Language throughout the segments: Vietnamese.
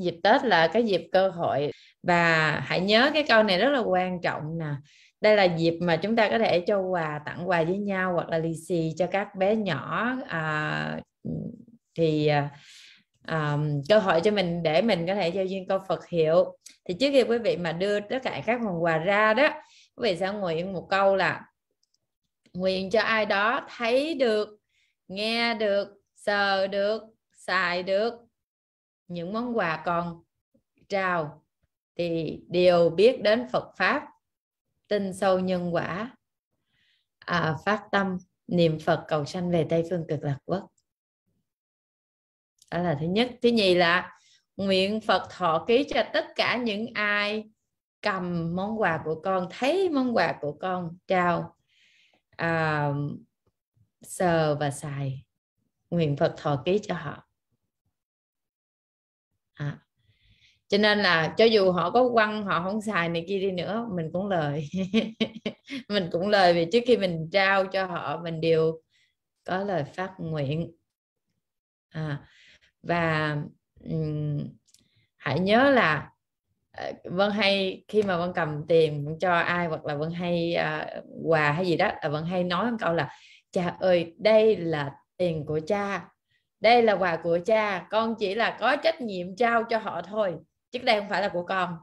dịp tết là cái dịp cơ hội và hãy nhớ cái câu này rất là quan trọng nè đây là dịp mà chúng ta có thể cho quà tặng quà với nhau hoặc là lì xì cho các bé nhỏ à, thì um, cơ hội cho mình để mình có thể giao duyên câu Phật hiệu thì trước khi quý vị mà đưa tất cả các phần quà ra đó quý vị sẽ nguyện một câu là nguyện cho ai đó thấy được nghe được sờ được xài được những món quà còn trao thì đều biết đến Phật pháp tin sâu nhân quả à, phát tâm niệm Phật cầu sanh về Tây phương cực lạc quốc đó là thứ nhất thứ nhì là nguyện Phật thọ ký cho tất cả những ai cầm món quà của con thấy món quà của con trao à, sờ và xài nguyện Phật thọ ký cho họ à. cho nên là cho dù họ có quăng họ không xài này kia đi nữa mình cũng lời mình cũng lời vì trước khi mình trao cho họ mình đều có lời phát nguyện à. và um, hãy nhớ là ờ, vân hay khi mà vân cầm tiền vân cho ai hoặc là vân hay uh, quà hay gì đó là vân hay nói một câu là cha ơi đây là tiền của cha đây là quà của cha con chỉ là có trách nhiệm trao cho họ thôi chứ đây không phải là của con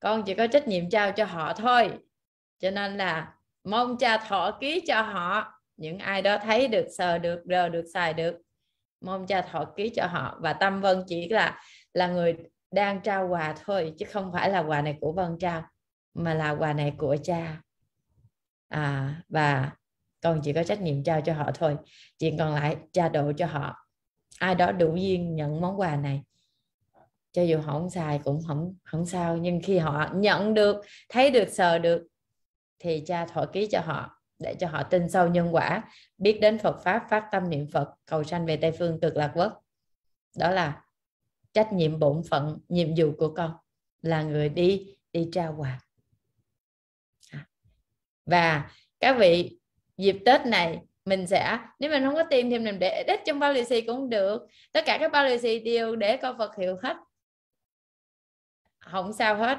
con chỉ có trách nhiệm trao cho họ thôi cho nên là mong cha thọ ký cho họ những ai đó thấy được sờ được rờ được xài được mong cha thọ ký cho họ và tâm vân chỉ là là người đang trao quà thôi chứ không phải là quà này của vân trao mà là quà này của cha à, và con chỉ có trách nhiệm trao cho họ thôi chuyện còn lại cha độ cho họ ai đó đủ duyên nhận món quà này cho dù họ không xài cũng không không sao nhưng khi họ nhận được thấy được sờ được thì cha thọ ký cho họ để cho họ tin sâu nhân quả biết đến Phật pháp phát tâm niệm Phật cầu sanh về Tây phương cực lạc quốc đó là trách nhiệm bổn phận nhiệm vụ của con là người đi đi trao quà và các vị dịp Tết này mình sẽ nếu mình không có tiền thì mình để đích trong bao lì xì cũng được tất cả các bao lì xì đều để con vật hiệu hết không sao hết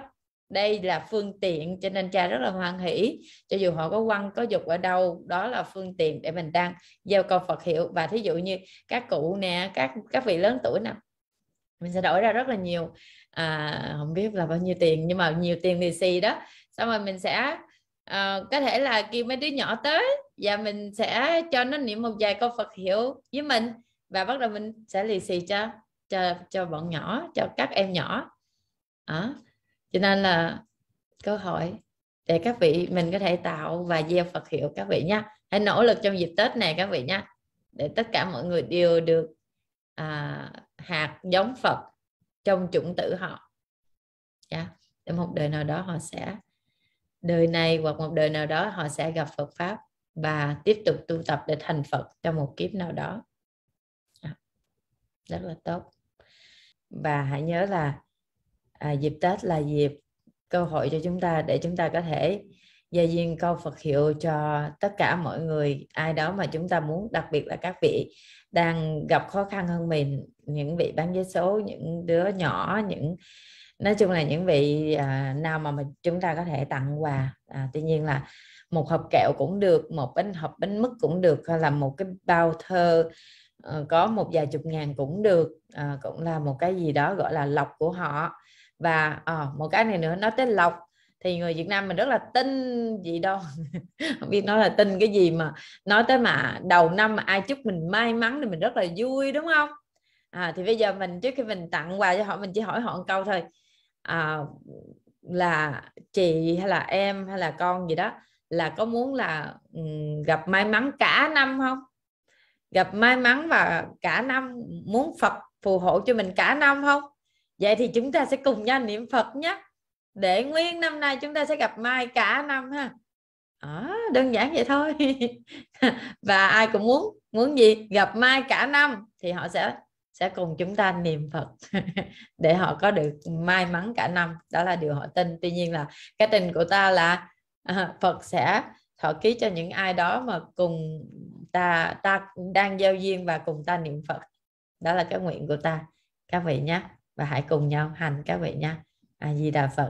đây là phương tiện cho nên cha rất là hoan hỷ cho dù họ có quăng có dục ở đâu đó là phương tiện để mình đăng giao câu Phật hiệu và thí dụ như các cụ nè các các vị lớn tuổi nè mình sẽ đổi ra rất là nhiều à, không biết là bao nhiêu tiền nhưng mà nhiều tiền lì xì đó xong rồi mình sẽ à, có thể là kêu mấy đứa nhỏ tới và dạ, mình sẽ cho nó niệm một vài câu Phật hiệu với mình và bắt đầu mình sẽ lì xì cho cho cho bọn nhỏ cho các em nhỏ à, cho nên là cơ hội để các vị mình có thể tạo và gieo Phật hiệu các vị nhé hãy nỗ lực trong dịp Tết này các vị nhé để tất cả mọi người đều được à, hạt giống Phật trong chủng tử họ yeah. Dạ. để một đời nào đó họ sẽ đời này hoặc một đời nào đó họ sẽ gặp Phật pháp và tiếp tục tu tập để thành Phật trong một kiếp nào đó rất là tốt và hãy nhớ là à, dịp Tết là dịp cơ hội cho chúng ta để chúng ta có thể gia duyên câu Phật hiệu cho tất cả mọi người ai đó mà chúng ta muốn đặc biệt là các vị đang gặp khó khăn hơn mình những vị bán vé số những đứa nhỏ những nói chung là những vị à, nào mà mình chúng ta có thể tặng quà à, tuy nhiên là một hộp kẹo cũng được một bánh hộp bánh mứt cũng được hay là một cái bao thơ à, có một vài chục ngàn cũng được à, cũng là một cái gì đó gọi là lọc của họ và à, một cái này nữa nói tới lọc thì người Việt Nam mình rất là tin gì đâu không biết nói là tin cái gì mà nói tới mà đầu năm mà ai chúc mình may mắn thì mình rất là vui đúng không à, thì bây giờ mình trước khi mình tặng quà cho họ mình chỉ hỏi họ một câu thôi à, là chị hay là em hay là con gì đó là có muốn là um, gặp may mắn cả năm không gặp may mắn và cả năm muốn Phật phù hộ cho mình cả năm không vậy thì chúng ta sẽ cùng nhau niệm Phật nhé để nguyên năm nay chúng ta sẽ gặp may cả năm ha à, đơn giản vậy thôi và ai cũng muốn muốn gì gặp may cả năm thì họ sẽ sẽ cùng chúng ta niệm phật để họ có được may mắn cả năm đó là điều họ tin tuy nhiên là cái tình của ta là à, phật sẽ thọ ký cho những ai đó mà cùng ta ta đang giao duyên và cùng ta niệm phật đó là cái nguyện của ta các vị nhé và hãy cùng nhau hành các vị nhé a à, di đà phật